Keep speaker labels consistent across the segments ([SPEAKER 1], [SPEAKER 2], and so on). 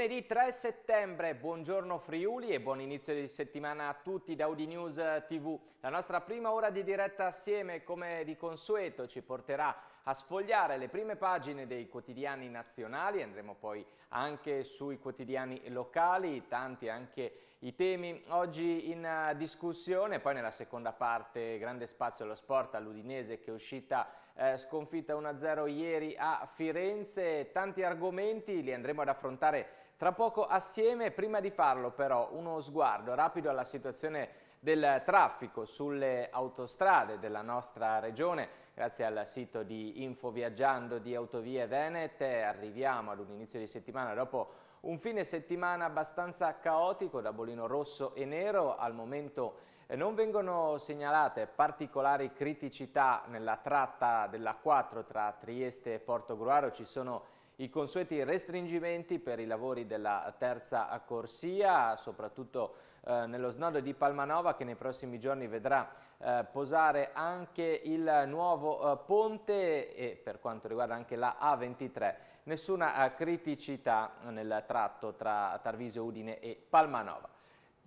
[SPEAKER 1] Lunedì 3 settembre, buongiorno Friuli e buon inizio di settimana a tutti da Udi News TV. La nostra prima ora di diretta assieme, come di consueto, ci porterà a sfogliare le prime pagine dei quotidiani nazionali, andremo poi anche sui quotidiani locali, tanti anche i temi oggi in eh, discussione, poi nella seconda parte grande spazio allo sport all'Udinese che è uscita eh, sconfitta 1-0 ieri a Firenze, tanti argomenti li andremo ad affrontare tra poco assieme, prima di farlo però uno sguardo rapido alla situazione del traffico sulle autostrade della nostra regione. Grazie al sito di Info Viaggiando di Autovie Venete arriviamo ad un inizio di settimana dopo un fine settimana abbastanza caotico da bolino rosso e nero. Al momento eh, non vengono segnalate particolari criticità nella tratta della 4 tra Trieste e Portogruaro. Ci sono i consueti restringimenti per i lavori della terza corsia, soprattutto eh, nello snodo di Palmanova che nei prossimi giorni vedrà eh, posare anche il nuovo eh, ponte e per quanto riguarda anche la A23. Nessuna eh, criticità nel tratto tra Tarvisio Udine e Palmanova.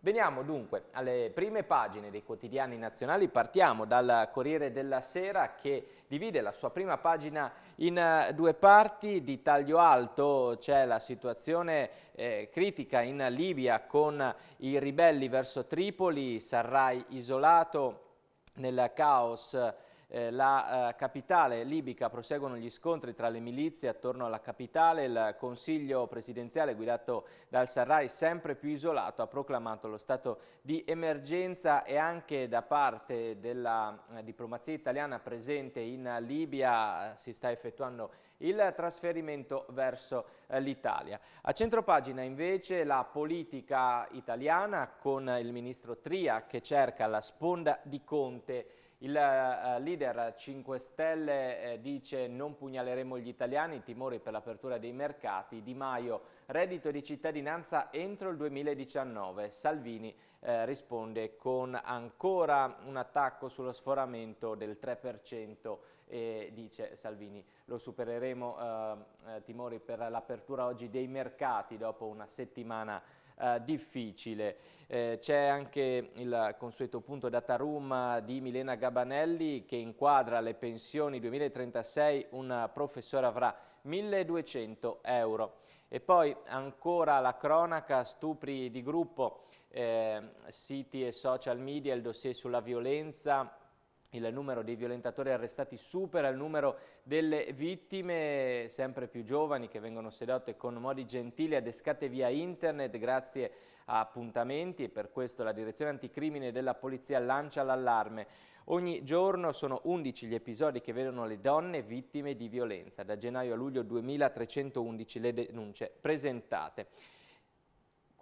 [SPEAKER 1] Veniamo dunque alle prime pagine dei quotidiani nazionali, partiamo dal Corriere della Sera che divide la sua prima pagina in eh, due parti, di taglio alto c'è la situazione eh, critica in Libia con i ribelli verso Tripoli, Sarrai isolato nel caos eh, la eh, capitale libica proseguono gli scontri tra le milizie attorno alla capitale. Il Consiglio presidenziale guidato dal Sarraj, sempre più isolato, ha proclamato lo stato di emergenza e anche da parte della eh, diplomazia italiana presente in Libia eh, si sta effettuando il trasferimento verso eh, l'Italia. A centropagina invece la politica italiana con il ministro Tria che cerca la sponda di Conte il eh, leader 5 Stelle eh, dice non pugnaleremo gli italiani, timori per l'apertura dei mercati. Di Maio, reddito di cittadinanza entro il 2019. Salvini eh, risponde con ancora un attacco sullo sforamento del 3% e dice Salvini lo supereremo eh, eh, timori per l'apertura oggi dei mercati dopo una settimana di eh, difficile. Eh, C'è anche il consueto punto data room di Milena Gabanelli che inquadra le pensioni 2036, un professore avrà 1200 euro. E poi ancora la cronaca, stupri di gruppo, eh, siti e social media, il dossier sulla violenza, il numero dei violentatori arrestati supera il numero delle vittime, sempre più giovani che vengono sedotte con modi gentili adescate via internet grazie a appuntamenti e per questo la direzione anticrimine della polizia lancia l'allarme. Ogni giorno sono 11 gli episodi che vedono le donne vittime di violenza, da gennaio a luglio 2311 le denunce presentate.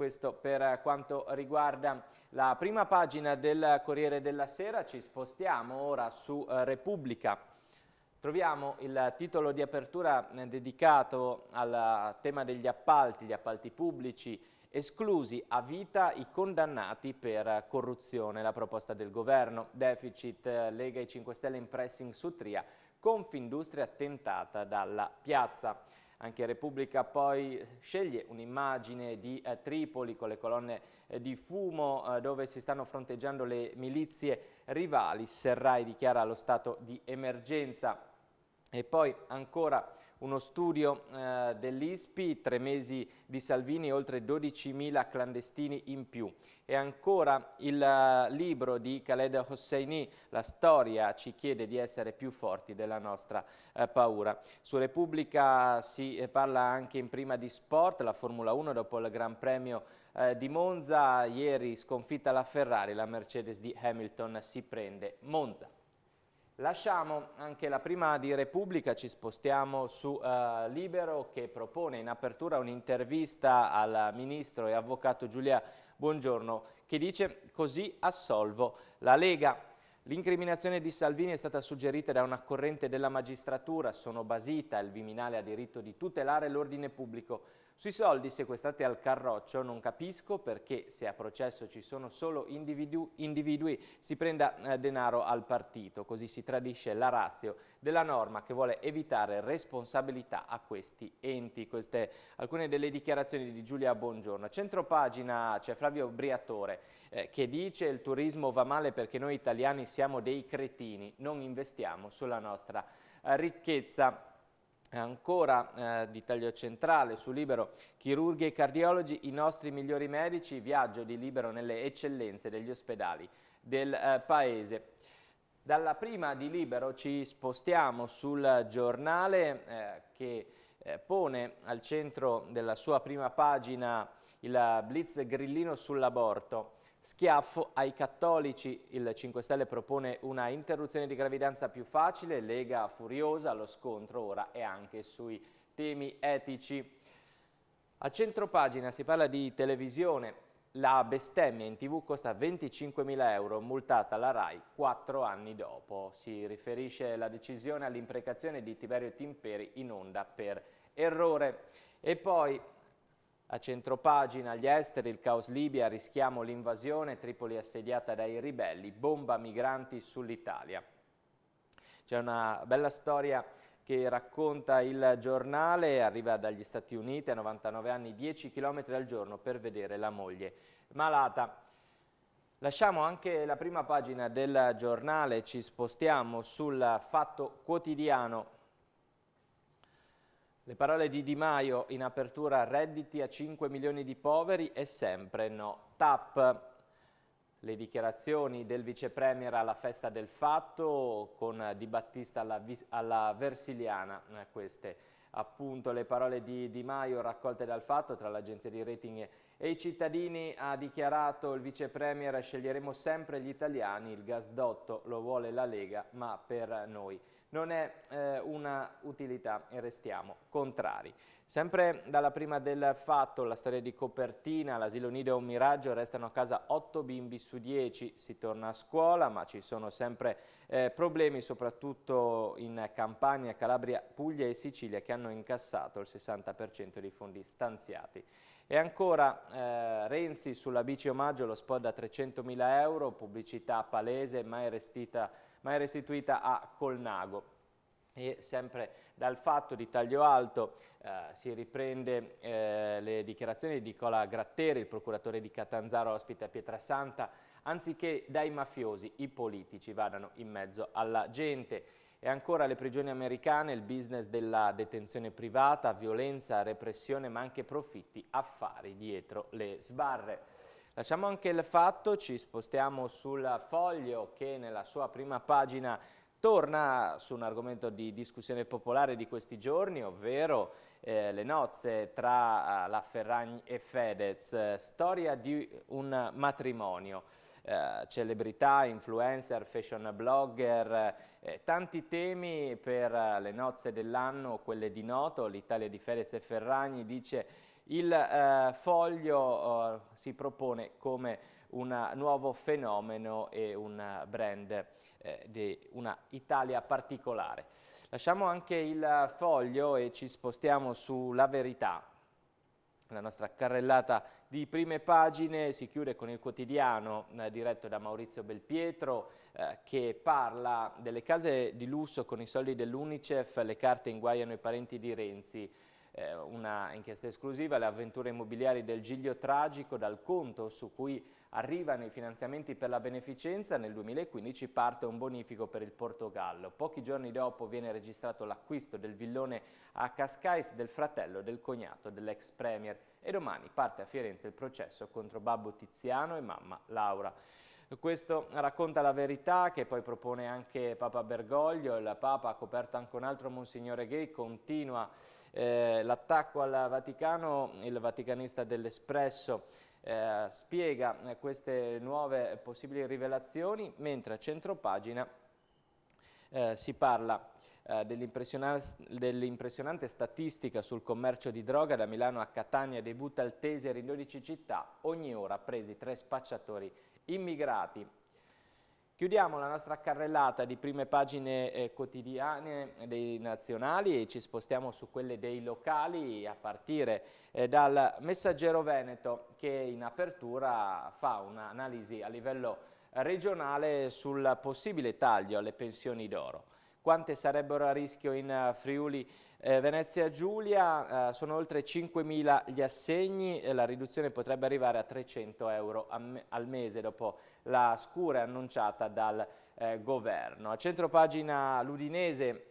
[SPEAKER 1] Questo per quanto riguarda la prima pagina del Corriere della Sera, ci spostiamo ora su eh, Repubblica. Troviamo il titolo di apertura eh, dedicato al tema degli appalti, gli appalti pubblici, esclusi a vita i condannati per corruzione, la proposta del governo, deficit eh, Lega e 5 Stelle in pressing su Tria, Confindustria tentata dalla piazza. Anche Repubblica poi sceglie un'immagine di eh, Tripoli con le colonne eh, di fumo eh, dove si stanno fronteggiando le milizie rivali. Serrai dichiara lo stato di emergenza. E poi ancora uno studio eh, dell'ISPI, tre mesi di Salvini, oltre 12.000 clandestini in più. E ancora il eh, libro di Khaled Hosseini, La storia ci chiede di essere più forti della nostra eh, paura. Su Repubblica si eh, parla anche in prima di sport, la Formula 1 dopo il Gran Premio eh, di Monza, ieri sconfitta la Ferrari, la Mercedes di Hamilton si prende Monza. Lasciamo anche la prima di Repubblica, ci spostiamo su eh, Libero che propone in apertura un'intervista al ministro e avvocato Giulia Buongiorno che dice così assolvo la Lega. L'incriminazione di Salvini è stata suggerita da una corrente della magistratura, sono basita, il Viminale ha diritto di tutelare l'ordine pubblico. Sui soldi sequestrati al carroccio non capisco perché se a processo ci sono solo individu individui si prenda eh, denaro al partito, così si tradisce la razio della norma che vuole evitare responsabilità a questi enti. Queste alcune delle dichiarazioni di Giulia Buongiorno. Centro pagina c'è Flavio Briatore eh, che dice il turismo va male perché noi italiani siamo dei cretini, non investiamo sulla nostra eh, ricchezza Ancora eh, di taglio centrale su Libero, chirurghi e cardiologi, i nostri migliori medici, viaggio di Libero nelle eccellenze degli ospedali del eh, Paese. Dalla prima di Libero ci spostiamo sul giornale eh, che eh, pone al centro della sua prima pagina il eh, blitz grillino sull'aborto. Schiaffo ai cattolici, il 5 Stelle propone una interruzione di gravidanza più facile, Lega furiosa, lo scontro ora è anche sui temi etici. A pagina si parla di televisione, la bestemmia in tv costa 25.000 euro, multata la RAI quattro anni dopo. Si riferisce la decisione all'imprecazione di Tiberio Timperi in onda per errore. E poi a centropagina, agli esteri, il caos Libia, rischiamo l'invasione, Tripoli assediata dai ribelli, bomba migranti sull'Italia. C'è una bella storia che racconta il giornale, arriva dagli Stati Uniti a 99 anni, 10 km al giorno per vedere la moglie malata. Lasciamo anche la prima pagina del giornale, ci spostiamo sul fatto quotidiano le parole di Di Maio in apertura redditi a 5 milioni di poveri e sempre no TAP. Le dichiarazioni del vicepremier alla festa del fatto con Di Battista alla, alla Versiliana, eh, queste appunto le parole di Di Maio raccolte dal fatto tra l'agenzia di rating e i cittadini ha dichiarato il vicepremier sceglieremo sempre gli italiani, il gasdotto lo vuole la Lega ma per noi non è eh, una utilità e restiamo contrari. Sempre dalla prima del fatto, la storia di copertina, l'asilo nido è un miraggio, restano a casa 8 bimbi su 10, si torna a scuola ma ci sono sempre eh, problemi soprattutto in Campania, Calabria, Puglia e Sicilia che hanno incassato il 60% dei fondi stanziati. E ancora eh, Renzi sulla bici omaggio, lo spot da 300.000 euro, pubblicità palese mai restita ma è restituita a Colnago. E sempre dal fatto di taglio alto eh, si riprende eh, le dichiarazioni di Nicola Gratteri, il procuratore di Catanzaro ospite a Pietrasanta, anziché dai mafiosi i politici vadano in mezzo alla gente. E ancora le prigioni americane, il business della detenzione privata, violenza, repressione ma anche profitti, affari dietro le sbarre. Lasciamo anche il fatto, ci spostiamo sul foglio che nella sua prima pagina torna su un argomento di discussione popolare di questi giorni, ovvero eh, le nozze tra eh, la Ferragni e Fedez, storia di un matrimonio. Eh, celebrità, influencer, fashion blogger, eh, tanti temi per eh, le nozze dell'anno, quelle di noto, l'Italia di Fedez e Ferragni dice il eh, foglio eh, si propone come un nuovo fenomeno e un brand eh, di una Italia particolare. Lasciamo anche il foglio e ci spostiamo sulla verità. La nostra carrellata di prime pagine si chiude con il quotidiano eh, diretto da Maurizio Belpietro eh, che parla delle case di lusso con i soldi dell'Unicef, le carte inguaiano i parenti di Renzi, eh, una inchiesta esclusiva, le avventure immobiliari del Giglio Tragico dal conto su cui arrivano i finanziamenti per la beneficenza, nel 2015 parte un bonifico per il Portogallo. Pochi giorni dopo viene registrato l'acquisto del villone a Cascais del fratello del cognato dell'ex premier e domani parte a Firenze il processo contro babbo Tiziano e mamma Laura. Questo racconta la verità che poi propone anche Papa Bergoglio, il Papa ha coperto anche un altro Monsignore Gay, continua eh, l'attacco al Vaticano, il vaticanista dell'Espresso eh, spiega eh, queste nuove possibili rivelazioni, mentre a centropagina eh, si parla eh, dell'impressionante dell statistica sul commercio di droga da Milano a Catania debutta il taser in 12 città, ogni ora presi tre spacciatori immigrati Chiudiamo la nostra carrellata di prime pagine eh, quotidiane dei nazionali e ci spostiamo su quelle dei locali a partire eh, dal Messaggero Veneto che in apertura fa un'analisi a livello regionale sul possibile taglio alle pensioni d'oro. Quante sarebbero a rischio in eh, Friuli eh, Venezia Giulia eh, sono oltre 5.000 gli assegni e la riduzione potrebbe arrivare a 300 euro a me al mese dopo la scura annunciata dal eh, governo. A centro pagina l'Udinese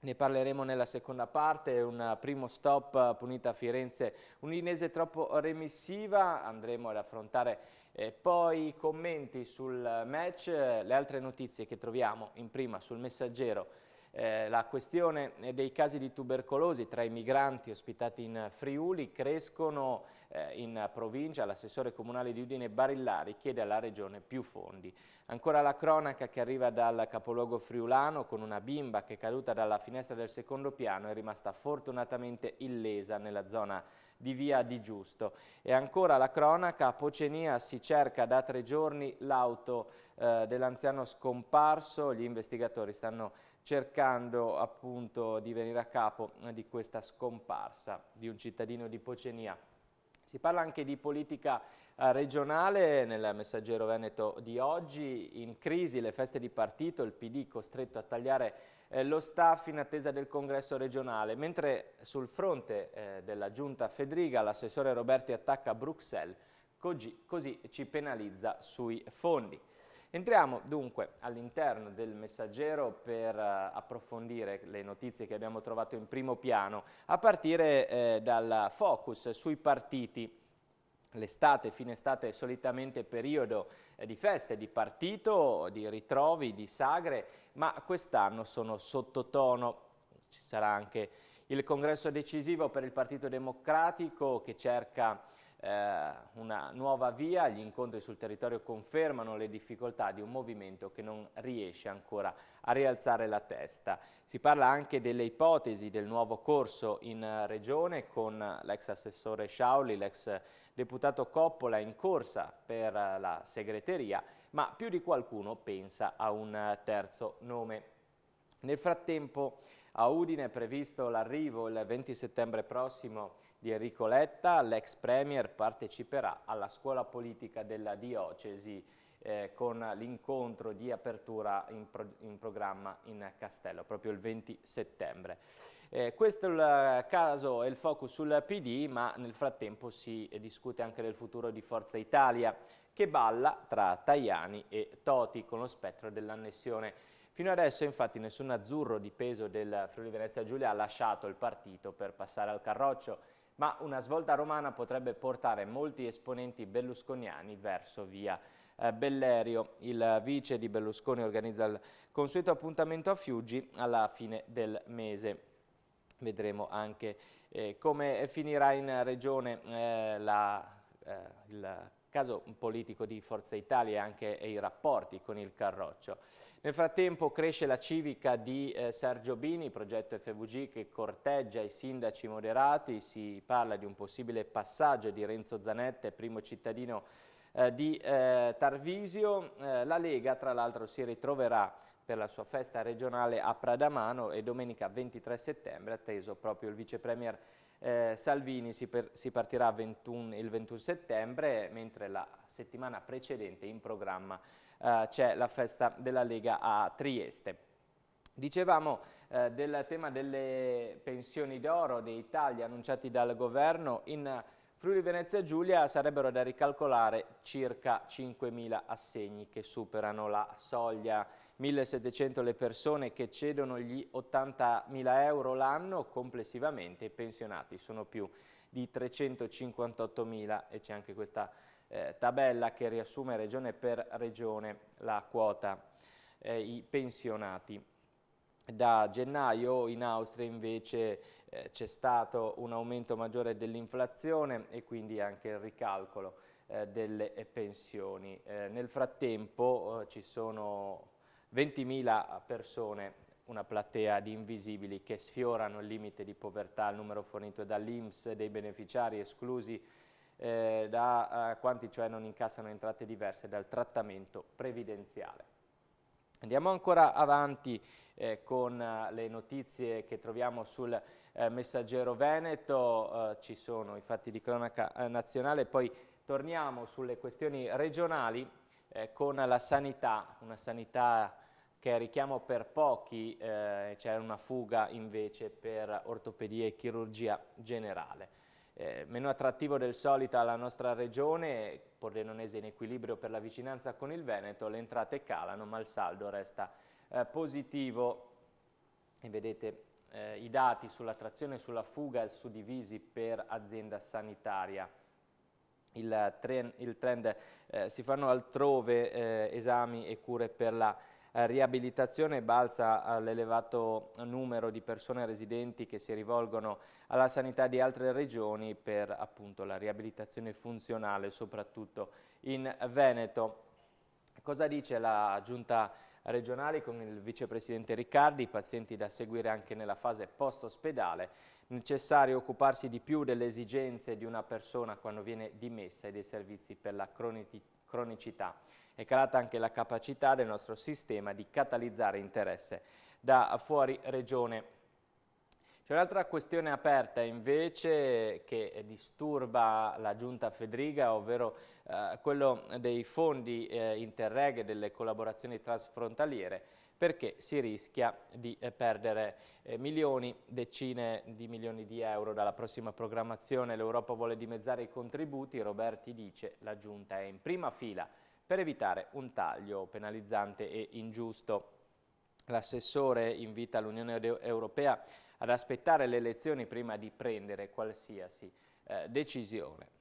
[SPEAKER 1] ne parleremo nella seconda parte, un primo stop punita a Firenze, un'Inese troppo remissiva, andremo ad affrontare eh, poi i commenti sul match, le altre notizie che troviamo in prima sul messaggero eh, la questione dei casi di tubercolosi tra i migranti ospitati in Friuli crescono eh, in provincia. L'assessore comunale di Udine Barillari chiede alla regione più fondi. Ancora la cronaca che arriva dal capoluogo friulano con una bimba che è caduta dalla finestra del secondo piano è rimasta fortunatamente illesa nella zona di via Di Giusto. E ancora la cronaca, a Pocenia si cerca da tre giorni l'auto eh, dell'anziano scomparso, gli investigatori stanno cercando appunto di venire a capo eh, di questa scomparsa di un cittadino di Pocenia. Si parla anche di politica eh, regionale nel messaggero Veneto di oggi, in crisi le feste di partito, il PD costretto a tagliare eh, lo staff in attesa del congresso regionale, mentre sul fronte eh, della giunta Fedriga l'assessore Roberti attacca Bruxelles, così, così ci penalizza sui fondi. Entriamo dunque all'interno del messaggero per eh, approfondire le notizie che abbiamo trovato in primo piano, a partire eh, dal focus sui partiti. L'estate, fine estate è solitamente periodo eh, di feste, di partito, di ritrovi, di sagre, ma quest'anno sono sottotono. Ci sarà anche il congresso decisivo per il Partito Democratico che cerca eh, una nuova via, gli incontri sul territorio confermano le difficoltà di un movimento che non riesce ancora a rialzare la testa. Si parla anche delle ipotesi del nuovo corso in regione con l'ex assessore Sciauli, l'ex deputato Coppola in corsa per la segreteria, ma più di qualcuno pensa a un terzo nome. Nel frattempo a Udine è previsto l'arrivo il 20 settembre prossimo di Enrico Letta, l'ex Premier parteciperà alla scuola politica della diocesi eh, con l'incontro di apertura in, pro in, programma in Castello, proprio il 20 settembre. Eh, questo è il caso e il focus sul PD, ma nel frattempo si discute anche del futuro di Forza Italia, che balla tra Tajani e Toti con lo spettro dell'annessione Fino adesso infatti nessun azzurro di peso del Friuli Venezia Giulia ha lasciato il partito per passare al carroccio ma una svolta romana potrebbe portare molti esponenti berlusconiani verso via eh, Bellerio. Il vice di Berlusconi organizza il consueto appuntamento a Fiuggi alla fine del mese. Vedremo anche eh, come finirà in regione eh, la, eh, il caso politico di Forza Italia e anche i rapporti con il Carroccio. Nel frattempo cresce la civica di eh, Sergio Bini, progetto FVG che corteggia i sindaci moderati, si parla di un possibile passaggio di Renzo Zanette, primo cittadino eh, di eh, Tarvisio. Eh, la Lega tra l'altro si ritroverà per la sua festa regionale a Pradamano e domenica 23 settembre, atteso proprio il vice premier eh, Salvini si, per, si partirà 21, il 21 settembre, mentre la settimana precedente in programma eh, c'è la festa della Lega a Trieste. Dicevamo eh, del tema delle pensioni d'oro dei tagli annunciati dal governo in Friuli Venezia Giulia sarebbero da ricalcolare circa 5.000 assegni che superano la soglia. 1.700 le persone che cedono gli 80.000 euro l'anno complessivamente, i pensionati sono più di 358.000 e c'è anche questa eh, tabella che riassume regione per regione la quota, eh, i pensionati. Da gennaio in Austria invece eh, c'è stato un aumento maggiore dell'inflazione e quindi anche il ricalcolo eh, delle pensioni. Eh, nel frattempo eh, ci sono 20.000 persone una platea di invisibili che sfiorano il limite di povertà, il numero fornito dall'Inps dei beneficiari esclusi eh, da eh, quanti cioè non incassano entrate diverse dal trattamento previdenziale. Andiamo ancora avanti eh, con eh, le notizie che troviamo sul eh, Messaggero Veneto, eh, ci sono i fatti di cronaca nazionale, poi torniamo sulle questioni regionali con la sanità, una sanità che è richiamo per pochi, c'è una fuga invece per ortopedia e chirurgia generale eh, meno attrattivo del solito alla nostra regione, Pordenonese in equilibrio per la vicinanza con il Veneto, le entrate calano ma il saldo resta eh, positivo e vedete eh, i dati sulla trazione e sulla fuga suddivisi per azienda sanitaria. Il trend, il trend eh, si fanno altrove eh, esami e cure per la eh, riabilitazione balza all'elevato numero di persone residenti che si rivolgono alla sanità di altre regioni per appunto la riabilitazione funzionale soprattutto in Veneto. Cosa dice la giunta regionale con il vicepresidente Riccardi, I pazienti da seguire anche nella fase post-ospedale, necessario occuparsi di più delle esigenze di una persona quando viene dimessa e dei servizi per la cronicità è calata anche la capacità del nostro sistema di catalizzare interesse da fuori regione. C'è un'altra questione aperta invece che disturba la giunta Fedriga, ovvero eh, quello dei fondi eh, interreg e delle collaborazioni trasfrontaliere, perché si rischia di eh, perdere eh, milioni, decine di milioni di euro dalla prossima programmazione. L'Europa vuole dimezzare i contributi, Roberti dice la giunta è in prima fila per evitare un taglio penalizzante e ingiusto. L'assessore invita l'Unione Europea ad aspettare le elezioni prima di prendere qualsiasi eh, decisione.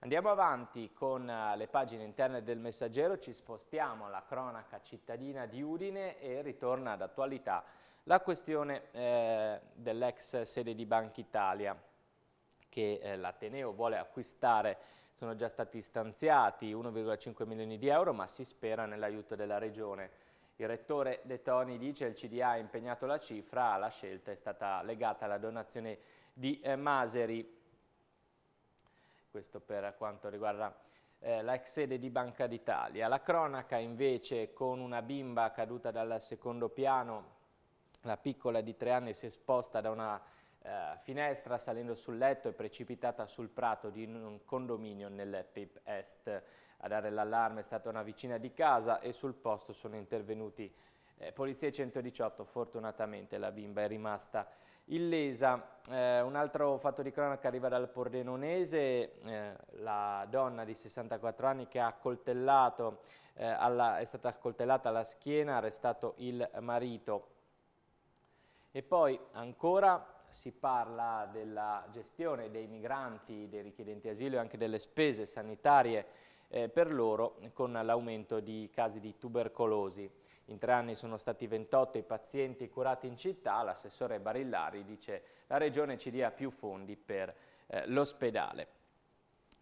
[SPEAKER 1] Andiamo avanti con eh, le pagine interne del Messaggero, ci spostiamo alla cronaca cittadina di Udine e ritorna ad attualità la questione eh, dell'ex sede di Banca Italia che eh, l'Ateneo vuole acquistare sono già stati stanziati 1,5 milioni di euro ma si spera nell'aiuto della Regione. Il rettore De Toni dice che il CDA ha impegnato la cifra, la scelta è stata legata alla donazione di eh, Maseri. Questo per quanto riguarda eh, l'ex sede di Banca d'Italia. La cronaca invece con una bimba caduta dal secondo piano, la piccola di tre anni si è esposta da una eh, finestra salendo sul letto è precipitata sul prato di un condominio nel PIP Est. A dare l'allarme è stata una vicina di casa e sul posto sono intervenuti eh, Polizia 118, fortunatamente la bimba è rimasta illesa. Eh, un altro fatto di cronaca arriva dal Pordenonese, eh, la donna di 64 anni che eh, alla, è stata accoltellata alla schiena, arrestato il marito. E poi ancora si parla della gestione dei migranti, dei richiedenti asilo e anche delle spese sanitarie eh, per loro con l'aumento di casi di tubercolosi. In tre anni sono stati 28 i pazienti curati in città, l'assessore Barillari dice la regione ci dia più fondi per eh, l'ospedale.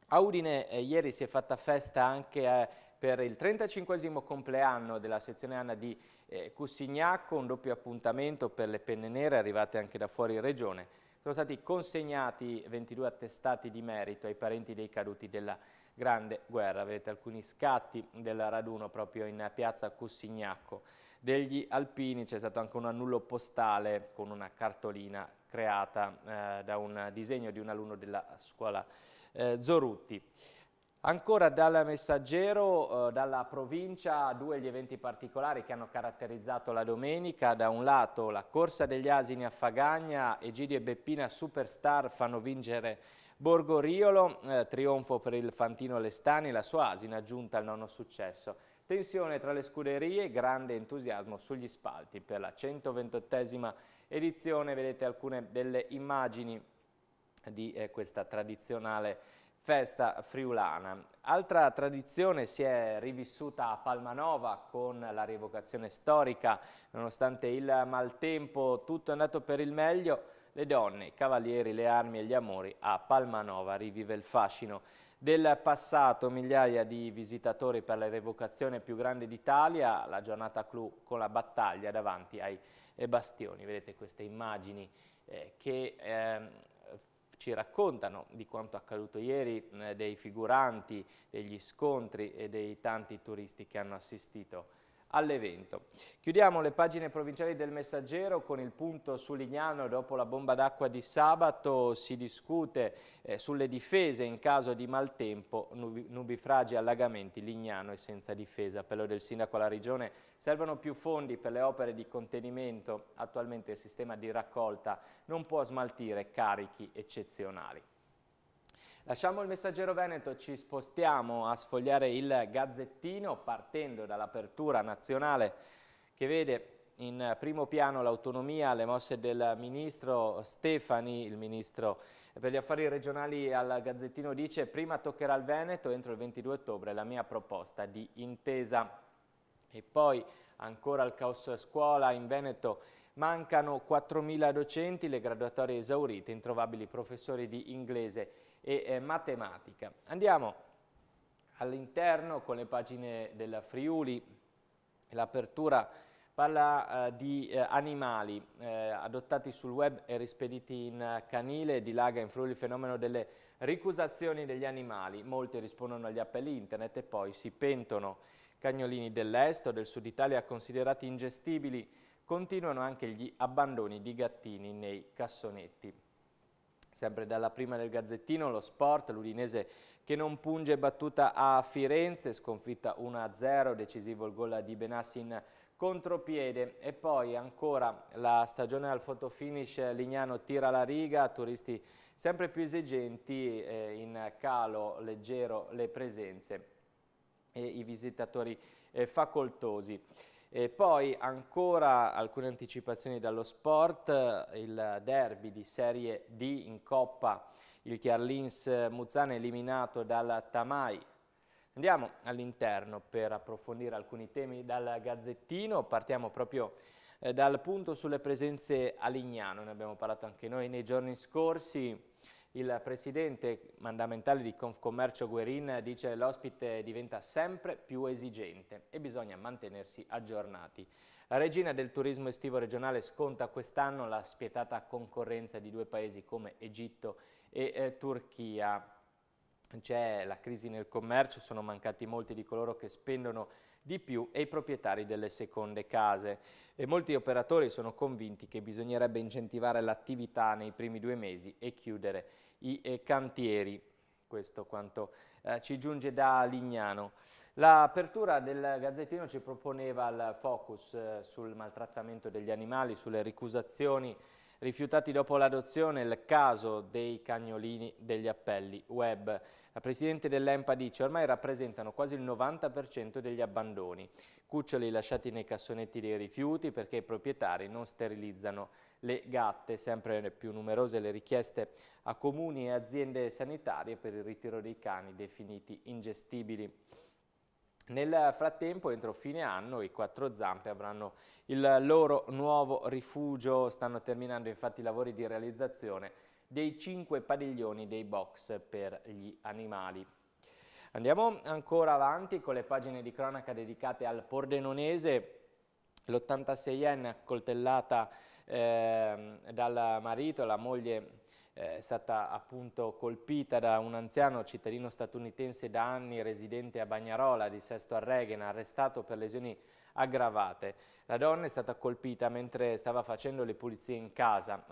[SPEAKER 1] A Udine eh, ieri si è fatta festa anche eh, per il 35 compleanno della sezione Anna di eh, Cussignacco, un doppio appuntamento per le penne nere arrivate anche da fuori regione. Sono stati consegnati 22 attestati di merito ai parenti dei caduti della Grande Guerra. Vedete alcuni scatti del raduno proprio in piazza Cussignacco. Degli alpini c'è stato anche un annullo postale con una cartolina creata eh, da un disegno di un alunno della scuola eh, Zorutti. Ancora dal messaggero, eh, dalla provincia, due gli eventi particolari che hanno caratterizzato la domenica. Da un lato la corsa degli asini a Fagagna, Egidio e Beppina superstar fanno vincere Borgo Riolo, eh, trionfo per il Fantino Lestani, la sua asina giunta al nono successo. Tensione tra le scuderie, grande entusiasmo sugli spalti per la 128esima edizione. Vedete alcune delle immagini di eh, questa tradizionale festa friulana. Altra tradizione si è rivissuta a Palmanova con la rievocazione storica, nonostante il maltempo tutto è andato per il meglio, le donne, i cavalieri, le armi e gli amori a Palmanova rivive il fascino del passato migliaia di visitatori per la revocazione più grande d'Italia, la giornata clou con la battaglia davanti ai bastioni. Vedete queste immagini eh, che eh, ci raccontano di quanto accaduto ieri, eh, dei figuranti, degli scontri e dei tanti turisti che hanno assistito all'evento. Chiudiamo le pagine provinciali del Messaggero con il punto su Lignano dopo la bomba d'acqua di sabato si discute eh, sulle difese in caso di maltempo, nubi, nubifragi, allagamenti, Lignano è senza difesa. Appello del sindaco alla regione, servono più fondi per le opere di contenimento, attualmente il sistema di raccolta non può smaltire carichi eccezionali. Lasciamo il messaggero Veneto, ci spostiamo a sfogliare il Gazzettino partendo dall'apertura nazionale che vede in primo piano l'autonomia, le mosse del ministro Stefani, il ministro per gli affari regionali al Gazzettino dice prima toccherà il Veneto entro il 22 ottobre la mia proposta di intesa. E poi ancora il caos scuola in Veneto mancano 4.000 docenti, le graduatorie esaurite, introvabili professori di inglese e eh, matematica. Andiamo all'interno con le pagine della Friuli, l'apertura parla eh, di eh, animali eh, adottati sul web e rispediti in canile, dilaga in Friuli il fenomeno delle ricusazioni degli animali, molti rispondono agli appelli internet e poi si pentono. Cagnolini dell'est o del sud Italia considerati ingestibili, continuano anche gli abbandoni di gattini nei cassonetti. Sempre dalla prima del Gazzettino, lo sport, l'Udinese che non punge battuta a Firenze, sconfitta 1-0, decisivo il gol di Benassi in contropiede e poi ancora la stagione al fotofinish Lignano tira la riga, turisti sempre più esigenti, eh, in calo leggero le presenze e i visitatori eh, facoltosi. E poi ancora alcune anticipazioni dallo sport, il derby di Serie D in Coppa, il Chiarlins Muzzana eliminato dal Tamai. Andiamo all'interno per approfondire alcuni temi dal Gazzettino, partiamo proprio eh, dal punto sulle presenze a Lignano, ne abbiamo parlato anche noi nei giorni scorsi, il presidente mandamentale di Confcommercio Guerin dice che l'ospite diventa sempre più esigente e bisogna mantenersi aggiornati. La regina del turismo estivo regionale sconta quest'anno la spietata concorrenza di due paesi come Egitto e eh, Turchia. C'è la crisi nel commercio, sono mancati molti di coloro che spendono di più e i proprietari delle seconde case. E molti operatori sono convinti che bisognerebbe incentivare l'attività nei primi due mesi e chiudere i eh, cantieri. Questo quanto eh, ci giunge da Lignano. L'apertura del Gazzettino ci proponeva il focus eh, sul maltrattamento degli animali, sulle ricusazioni rifiutati dopo l'adozione, il caso dei cagnolini degli appelli web. La Presidente dell'EMPA dice ormai rappresentano quasi il 90% degli abbandoni, cuccioli lasciati nei cassonetti dei rifiuti perché i proprietari non sterilizzano le gatte, sempre più numerose le richieste a comuni e aziende sanitarie per il ritiro dei cani definiti ingestibili. Nel frattempo, entro fine anno, i quattro zampe avranno il loro nuovo rifugio. Stanno terminando infatti i lavori di realizzazione dei cinque padiglioni dei box per gli animali. Andiamo ancora avanti con le pagine di cronaca dedicate al pordenonese. L'86enne accoltellata Ehm, dal marito, la moglie eh, è stata appunto colpita da un anziano cittadino statunitense da anni residente a Bagnarola di Sesto Arreghena, arrestato per lesioni aggravate. La donna è stata colpita mentre stava facendo le pulizie in casa,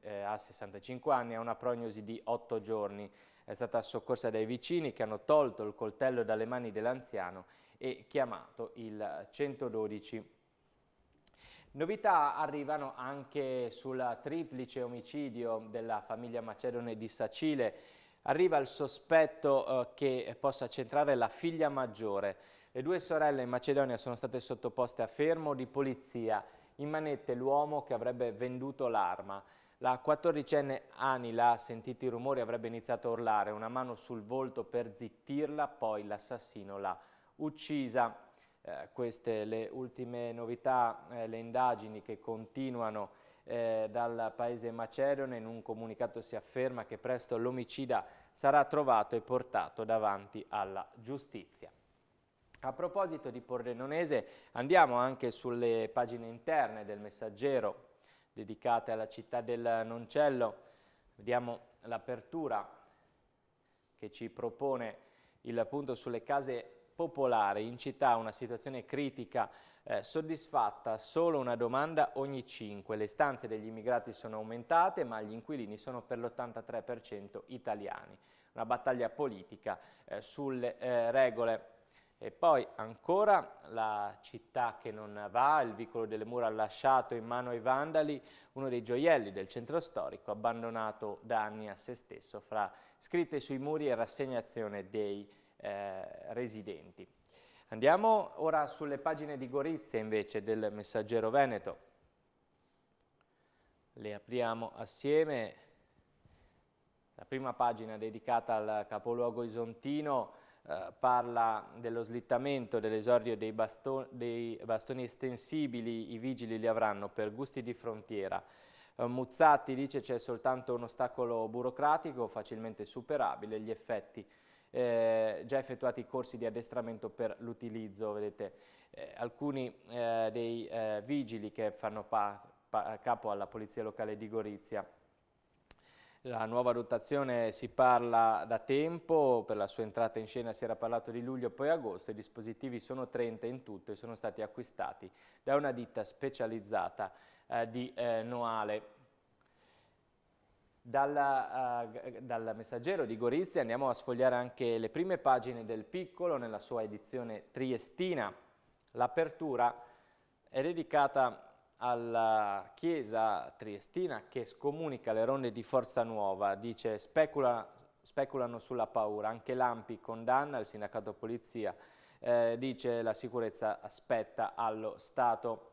[SPEAKER 1] eh, ha 65 anni, ha una prognosi di 8 giorni. È stata soccorsa dai vicini che hanno tolto il coltello dalle mani dell'anziano e chiamato il 112 Novità arrivano anche sul triplice omicidio della famiglia Macedone di Sacile. Arriva il sospetto eh, che possa centrare la figlia maggiore. Le due sorelle in Macedonia sono state sottoposte a fermo di polizia. In manette l'uomo che avrebbe venduto l'arma. La quattordicenne Anila, sentiti i rumori, avrebbe iniziato a urlare, una mano sul volto per zittirla, poi l'assassino l'ha uccisa. Eh, queste le ultime novità, eh, le indagini che continuano eh, dal paese macedone, in un comunicato si afferma che presto l'omicida sarà trovato e portato davanti alla giustizia. A proposito di Pordenonese, andiamo anche sulle pagine interne del Messaggero dedicate alla città del Noncello. Vediamo l'apertura che ci propone il punto sulle case popolare, in città una situazione critica eh, soddisfatta solo una domanda ogni 5. Le stanze degli immigrati sono aumentate, ma gli inquilini sono per l'83% italiani. Una battaglia politica eh, sulle eh, regole. E poi ancora la città che non va, il vicolo delle mura lasciato in mano ai vandali, uno dei gioielli del centro storico, abbandonato da anni a se stesso, fra scritte sui muri e rassegnazione dei cittadini eh, residenti. Andiamo ora sulle pagine di Gorizia invece del Messaggero Veneto. Le apriamo assieme. La prima pagina dedicata al capoluogo isontino eh, parla dello slittamento, dell'esordio dei, basto dei bastoni estensibili, i vigili li avranno per gusti di frontiera. Eh, Muzzatti dice c'è soltanto un ostacolo burocratico facilmente superabile, gli effetti eh, già effettuati i corsi di addestramento per l'utilizzo, vedete eh, alcuni eh, dei eh, vigili che fanno capo alla Polizia Locale di Gorizia. La nuova dotazione si parla da tempo, per la sua entrata in scena si era parlato di luglio e poi agosto, i dispositivi sono 30 in tutto e sono stati acquistati da una ditta specializzata eh, di eh, Noale. Dalla, uh, dal messaggero di Gorizia andiamo a sfogliare anche le prime pagine del Piccolo nella sua edizione triestina. L'apertura è dedicata alla chiesa triestina che scomunica le ronde di Forza Nuova, dice specula, speculano sulla paura, anche l'Ampi condanna il sindacato polizia, eh, dice la sicurezza aspetta allo Stato.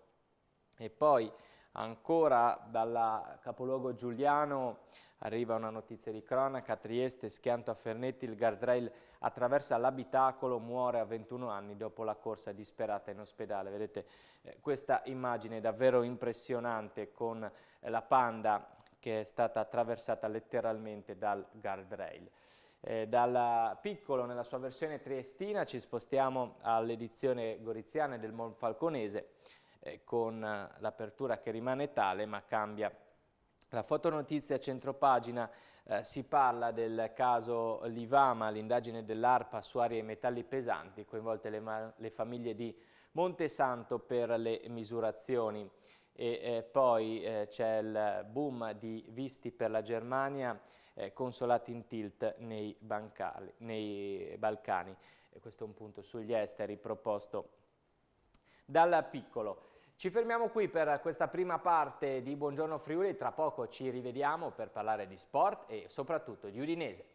[SPEAKER 1] E poi Ancora dal capoluogo Giuliano arriva una notizia di cronaca, Trieste, schianto a Fernetti, il guardrail attraversa l'abitacolo, muore a 21 anni dopo la corsa disperata in ospedale. Vedete eh, questa immagine è davvero impressionante con eh, la panda che è stata attraversata letteralmente dal guardrail. Eh, dal piccolo nella sua versione triestina ci spostiamo all'edizione goriziana del Monfalconese eh, con eh, l'apertura che rimane tale ma cambia. La fotonotizia a centropagina eh, si parla del caso Livama, l'indagine dell'ARPA su aree e metalli pesanti, coinvolte le, le famiglie di Montesanto per le misurazioni. E, eh, poi eh, c'è il boom di visti per la Germania, eh, consolati in tilt nei, bancali, nei Balcani. E questo è un punto sugli esteri proposto dal piccolo. Ci fermiamo qui per questa prima parte di Buongiorno Friuli, tra poco ci rivediamo per parlare di sport e soprattutto di Udinese.